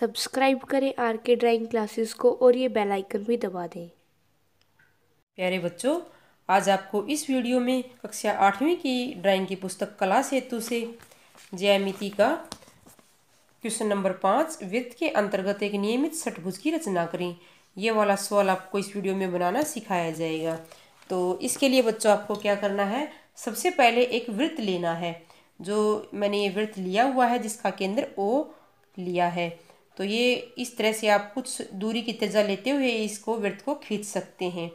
subscribe करें are के drawing classes को और ये बेल आइकन भी दबा दें प्यारे बच्चों आज आपको इस वीडियो में कक्षा आठवीं की ड्राइंग की पुस्तक कला सेतु से ज्यामिति का क्वेश्चन नंबर पाँच वृत्त के अंतर्गत एक नियमित षटभुज की रचना करें ये वाला सवाल आपको इस वीडियो में बनाना सिखाया जाएगा तो इसके लिए बच्चों आपको क्या करना है सबसे पहले एक वृत्त लेना है जो मैंने ये वृत्त लिया हुआ है जिसका केंद्र ओ लिया है तो ये इस तरह से आप कुछ दूरी की तजा लेते हुए इसको वृत्त को खींच सकते हैं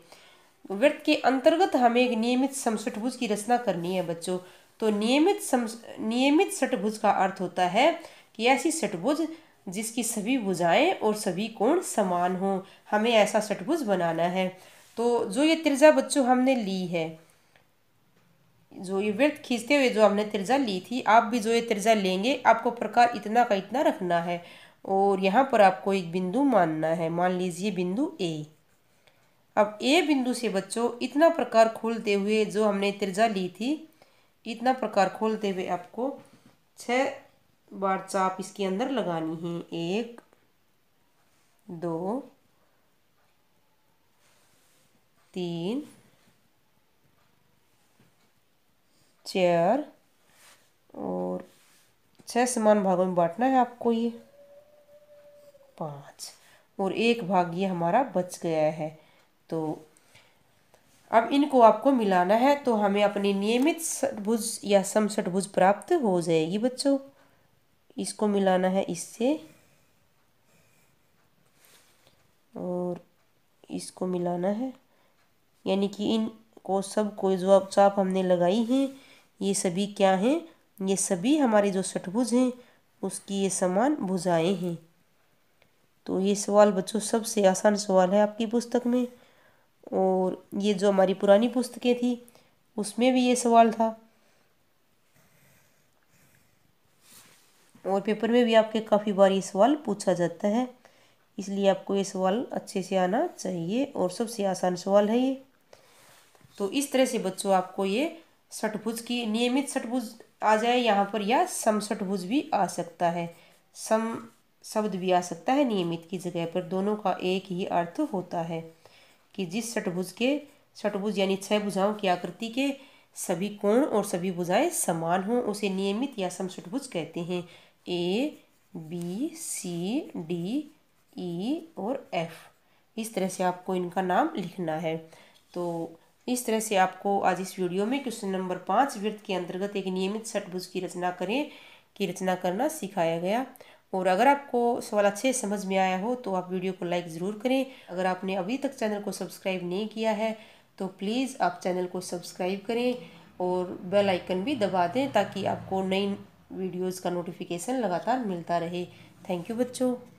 वृत्त के अंतर्गत हमें एक नियमित समसठभुज की रचना करनी है बच्चों तो नियमित सम नियमित षटभुज का अर्थ होता है कि ऐसी षटभुज जिसकी सभी भुजाएं और सभी कोण समान हों हमें ऐसा षटभुज बनाना है तो जो ये तिरजा बच्चों हमने ली है जो ये वृत्त खींचते हुए जो हमने तिरजा ली थी आप भी जो ये तिरजा लेंगे आपको प्रकार इतना का इतना रखना है और यहाँ पर आपको एक बिंदु मानना है मान लीजिए बिंदु ए अब ए बिंदु से बच्चों इतना प्रकार खोलते हुए जो हमने त्रिजा ली थी इतना प्रकार खोलते हुए आपको छः बार चाप इसके अंदर लगानी है एक दो तीन चार और छह समान भागों में बांटना है आपको ये पाँच और एक भाग ये हमारा बच गया है तो अब इनको आपको मिलाना है तो हमें अपनी नियमित षटभुज या सम षटभुज प्राप्त हो जाएगी बच्चों इसको मिलाना है इससे और इसको मिलाना है यानी कि इन को सब को जो आप चाप हमने लगाई हैं ये सभी क्या हैं ये सभी हमारे जो षटभुज हैं उसकी ये समान भुजाएं हैं तो ये सवाल बच्चों सबसे आसान सवाल है आपकी पुस्तक में और ये जो हमारी पुरानी पुस्तकें थी उसमें भी ये सवाल था और पेपर में भी आपके काफ़ी बार ये सवाल पूछा जाता है इसलिए आपको ये सवाल अच्छे से आना चाहिए और सबसे आसान सवाल है ये तो इस तरह से बच्चों आपको ये सठभुज की नियमित सठभुज आ जाए यहाँ पर या समुज भी आ सकता है सम शब्द भी आ सकता है नियमित की जगह पर दोनों का एक ही अर्थ होता है कि जिस षटभुज के षटभुज यानी छह भुजाओं की आकृति के सभी कोण और सभी भुजाएं समान हों उसे नियमित या समषटभुज कहते हैं A B C D E और एफ इस तरह से आपको इनका नाम लिखना है तो इस तरह से आपको आज इस वीडियो में क्वेश्चन नंबर पाँच वृत्त के अंतर्गत एक नियमित षटभुज की रचना करें की रचना करना सिखाया गया और अगर आपको सवाल अच्छे समझ में आया हो तो आप वीडियो को लाइक ज़रूर करें अगर आपने अभी तक चैनल को सब्सक्राइब नहीं किया है तो प्लीज़ आप चैनल को सब्सक्राइब करें और बेल आइकन भी दबा दें ताकि आपको नई वीडियोज़ का नोटिफिकेशन लगातार मिलता रहे थैंक यू बच्चों